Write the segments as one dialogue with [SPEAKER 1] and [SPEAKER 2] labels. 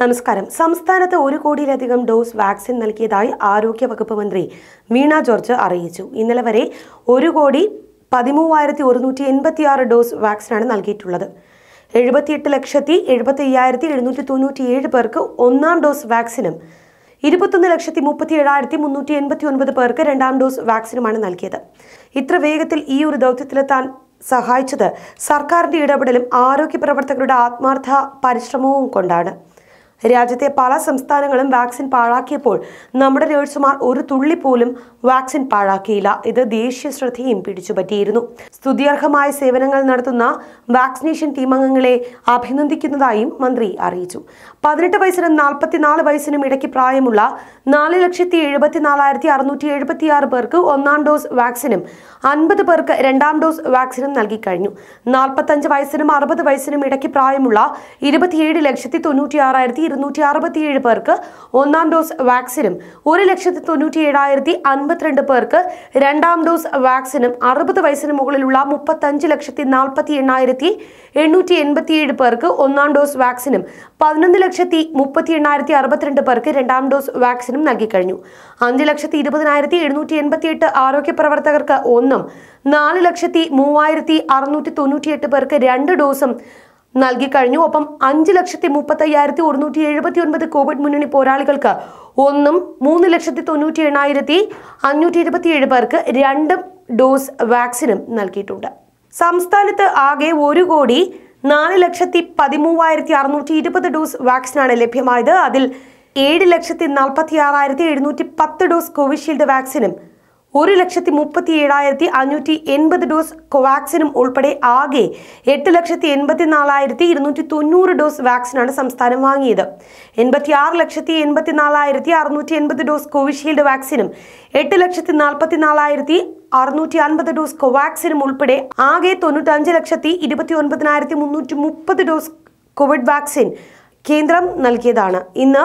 [SPEAKER 1] നമസ്കാരം സംസ്ഥാനത്ത് ഒരു കോടിയിലധികം ഡോസ് വാക്സിൻ നൽകിയതായി ആരോഗ്യവകുപ്പ് മന്ത്രി മീണ ജോർജ് അറിയിച്ചു ഇന്നലെ വരെ ഒരു കോടി പതിമൂവായിരത്തി ഒരുന്നൂറ്റി എൺപത്തി ആറ് ഡോസ് വാക്സിനാണ് നൽകിയിട്ടുള്ളത് എഴുപത്തിയെട്ട് ലക്ഷത്തി എഴുപത്തി അയ്യായിരത്തി എഴുന്നൂറ്റി തൊണ്ണൂറ്റി ഏഴ് പേർക്ക് ഒന്നാം ഡോസ് വാക്സിനും ഇരുപത്തൊന്ന് ലക്ഷത്തി മുപ്പത്തി ഏഴായിരത്തി മുന്നൂറ്റി എൺപത്തി ഒൻപത് പേർക്ക് രണ്ടാം ഡോസ് വാക്സിനുമാണ് നൽകിയത് ഇത്ര വേഗത്തിൽ ഈ ഒരു ദൗത്യത്തിലെത്താൻ സഹായിച്ചത് സർക്കാരിൻ്റെ ഇടപെടലും ആരോഗ്യ പ്രവർത്തകരുടെ ആത്മാർത്ഥ പരിശ്രമവും കൊണ്ടാണ് രാജ്യത്തെ പല സംസ്ഥാനങ്ങളും വാക്സിൻ പാഴാക്കിയപ്പോൾ നമ്മുടെ നേഴ്സുമാർ ഒരു തുള്ളി പോലും വാക്സിൻ പാഴാക്കിയില്ല ഇത് ദേശീയ ശ്രദ്ധയും പിടിച്ചുപറ്റിയിരുന്നു സ്തുതിയർഹമായ സേവനങ്ങൾ നടത്തുന്ന വാക്സിനേഷൻ ടീമംഗങ്ങളെ അഭിനന്ദിക്കുന്നതായും മന്ത്രി അറിയിച്ചു പതിനെട്ട് വയസ്സിനും നാൽപ്പത്തിനാല് വയസ്സിനും ഇടയ്ക്ക് പ്രായമുള്ള നാല് ലക്ഷത്തി നാലായിരത്തി അറുന്നൂറ്റി എഴുപത്തിയാറ് പേർക്ക് ഒന്നാം ഡോസ് വാക്സിനും അൻപത് പേർക്ക് രണ്ടാം ഡോസ് വാക്സിനും നൽകി കഴിഞ്ഞു നാൽപ്പത്തഞ്ച് വയസ്സിനും അറുപത് വയസ്സിനും ഇടയ്ക്ക് പ്രായമുള്ള ഇരുപത്തിയേഴ് ലക്ഷത്തി ആറായിരത്തി ഇരുന്നൂറ്റി അറുപത്തിയേഴ് പേർക്ക് ഒന്നാം ഡോസ് വാക്സിനും ഒരു ലക്ഷത്തി തൊണ്ണൂറ്റി ഏഴായിരത്തി അൻപത്തിരണ്ട് പേർക്ക് രണ്ടാം ഡോസ് വാക്സിനും അറുപത് വയസ്സിന് മുകളിലുള്ള മുപ്പത്തഞ്ച് ലക്ഷത്തി നാൽപ്പത്തി എണ്ണായിരത്തി എണ്ണൂറ്റി എൺപത്തിയേഴ് പേർക്ക് ഒന്നാം ഡോസ് വാക്സിനും പതിനൊന്ന് ലക്ഷത്തി മുപ്പത്തി എണ്ണായിരത്തി അറുപത്തിരണ്ട് പേർക്ക് രണ്ടാം ഡോസ് വാക്സിനും നൽകിക്കഴിഞ്ഞു അഞ്ച് ലക്ഷത്തി ഇരുപതിനായിരത്തി എഴുന്നൂറ്റി എൺപത്തിയെട്ട് ആരോഗ്യ പ്രവർത്തകർക്ക് ഒന്നും നാല് ലക്ഷത്തി മൂവായിരത്തി അറുന്നൂറ്റി തൊണ്ണൂറ്റിയെട്ട് പേർക്ക് രണ്ട് ഡോസും നൽകി കഴിഞ്ഞു ഒപ്പം അഞ്ച് ലക്ഷത്തി മുപ്പത്തി അയ്യായിരത്തി ഒരുന്നൂറ്റി എഴുപത്തി ഒൻപത് കോവിഡ് മുന്നണി പോരാളികൾക്ക് ഒന്നും മൂന്ന് ലക്ഷത്തി തൊണ്ണൂറ്റി എണ്ണായിരത്തി അഞ്ഞൂറ്റി ഇരുപത്തി ഏഴ് പേർക്ക് രണ്ടും ഡോസ് വാക്സിനും നൽകിയിട്ടുണ്ട് സംസ്ഥാനത്ത് ആകെ ഒരു കോടി നാല് ലക്ഷത്തി പതിമൂവായിരത്തി അറുന്നൂറ്റി ഇരുപത് ഡോസ് വാക്സിനാണ് ലഭ്യമായത് അതിൽ ഏഴ് ലക്ഷത്തി നാൽപ്പത്തി ആറായിരത്തി എഴുന്നൂറ്റി പത്ത് ഡോസ് കോവിഷീൽഡ് വാക്സിനും ഒരു ലക്ഷത്തി മുപ്പത്തി ഏഴായിരത്തി അഞ്ഞൂറ്റി എൺപത് ഡോസ് കോവാക്സിനും ഉൾപ്പെടെ ആകെ എട്ട് ലക്ഷത്തി എൺപത്തി നാലായിരത്തി ഇരുന്നൂറ്റി തൊണ്ണൂറ് ഡോസ് വാക്സിനാണ് സംസ്ഥാനം വാങ്ങിയത് എൺപത്തി ആറ് ലക്ഷത്തി എൺപത്തി നാലായിരത്തി അറുന്നൂറ്റി എൺപത് ഡോസ് കോവിഷീൽഡ് വാക്സിനും എട്ട് ലക്ഷത്തി നാൽപ്പത്തി നാലായിരത്തി അറുന്നൂറ്റി അൻപത് ഡോസ് കോവാക്സിനും ഉൾപ്പെടെ ആകെ തൊണ്ണൂറ്റി അഞ്ച് ലക്ഷത്തി ഇരുപത്തി ഒൻപതിനായിരത്തി മുന്നൂറ്റി മുപ്പത് ഡോസ് കോവിഡ് വാക്സിൻ കേന്ദ്രം നൽകിയതാണ് ഇന്ന്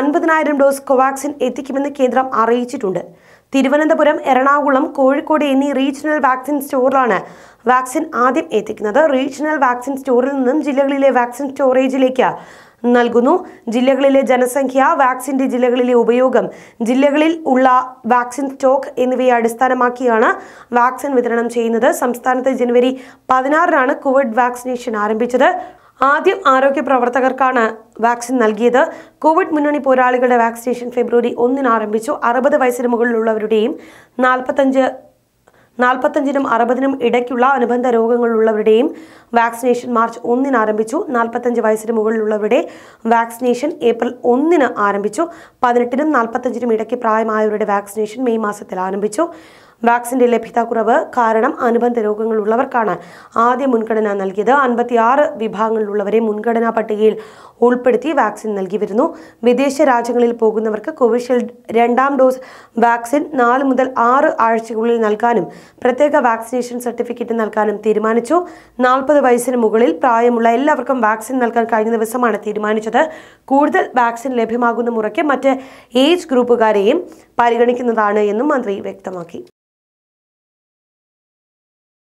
[SPEAKER 1] അൻപതിനായിരം ഡോസ് കോവാക്സിൻ എത്തിക്കുമെന്ന് കേന്ദ്രം അറിയിച്ചിട്ടുണ്ട് തിരുവനന്തപുരം എറണാകുളം കോഴിക്കോട് എന്നീ റീജിയണൽ വാക്സിൻ സ്റ്റോറിലാണ് വാക്സിൻ ആദ്യം എത്തിക്കുന്നത് റീജിയണൽ വാക്സിൻ സ്റ്റോറിൽ നിന്നും ജില്ലകളിലെ വാക്സിൻ സ്റ്റോറേജിലേക്ക് നൽകുന്നു ജില്ലകളിലെ ജനസംഖ്യ വാക്സിൻ്റെ ജില്ലകളിലെ ഉപയോഗം ജില്ലകളിൽ ഉള്ള വാക്സിൻ സ്റ്റോക്ക് എന്നിവയെ അടിസ്ഥാനമാക്കിയാണ് വാക്സിൻ വിതരണം ചെയ്യുന്നത് സംസ്ഥാനത്ത് ജനുവരി പതിനാറിനാണ് കോവിഡ് വാക്സിനേഷൻ ആരംഭിച്ചത് ആദ്യം ആരോഗ്യ പ്രവർത്തകർക്കാണ് വാക്സിൻ നൽകിയത് കോവിഡ് മുന്നണി പോരാളികളുടെ വാക്സിനേഷൻ ഫെബ്രുവരി ഒന്നിന് ആരംഭിച്ചു അറുപത് വയസ്സിന് മുകളിലുള്ളവരുടെയും നാൽപ്പത്തഞ്ച് നാൽപ്പത്തഞ്ചിനും അറുപതിനും ഇടയ്ക്കുള്ള അനുബന്ധ രോഗങ്ങളുള്ളവരുടെയും വാക്സിനേഷൻ മാർച്ച് ഒന്നിന് ആരംഭിച്ചു നാൽപ്പത്തഞ്ച് വയസ്സിന് മുകളിലുള്ളവരുടെ വാക്സിനേഷൻ ഏപ്രിൽ ഒന്നിന് ആരംഭിച്ചു പതിനെട്ടിനും നാൽപ്പത്തഞ്ചിനും ഇടയ്ക്ക് പ്രായമായവരുടെ വാക്സിനേഷൻ മെയ് മാസത്തിൽ ആരംഭിച്ചു വാക്സിന്റെ ലഭ്യതാക്കുറവ് കാരണം അനുബന്ധ രോഗങ്ങളുള്ളവർക്കാണ് ആദ്യ മുൻഗണന നൽകിയത് അൻപത്തിയാറ് വിഭാഗങ്ങളിലുള്ളവരെ മുൻഗണനാ പട്ടികയിൽ ഉൾപ്പെടുത്തി വാക്സിൻ നൽകി വരുന്നു വിദേശ രാജ്യങ്ങളിൽ പോകുന്നവർക്ക് കോവിഷീൽഡ് രണ്ടാം ഡോസ് വാക്സിൻ നാല് മുതൽ ആറ് ആഴ്ചകളിൽ നൽകാനും പ്രത്യേക വാക്സിനേഷൻ സർട്ടിഫിക്കറ്റ് നൽകാനും തീരുമാനിച്ചു നാൽപ്പത് വയസ്സിന് മുകളിൽ പ്രായമുള്ള എല്ലാവർക്കും വാക്സിൻ നൽകാൻ കഴിഞ്ഞ ദിവസമാണ് തീരുമാനിച്ചത് കൂടുതൽ വാക്സിൻ ലഭ്യമാകുന്ന മുറയ്ക്ക് മറ്റ് ഏജ് ഗ്രൂപ്പുകാരെയും പരിഗണിക്കുന്നതാണ് എന്നും മന്ത്രി വ്യക്തമാക്കി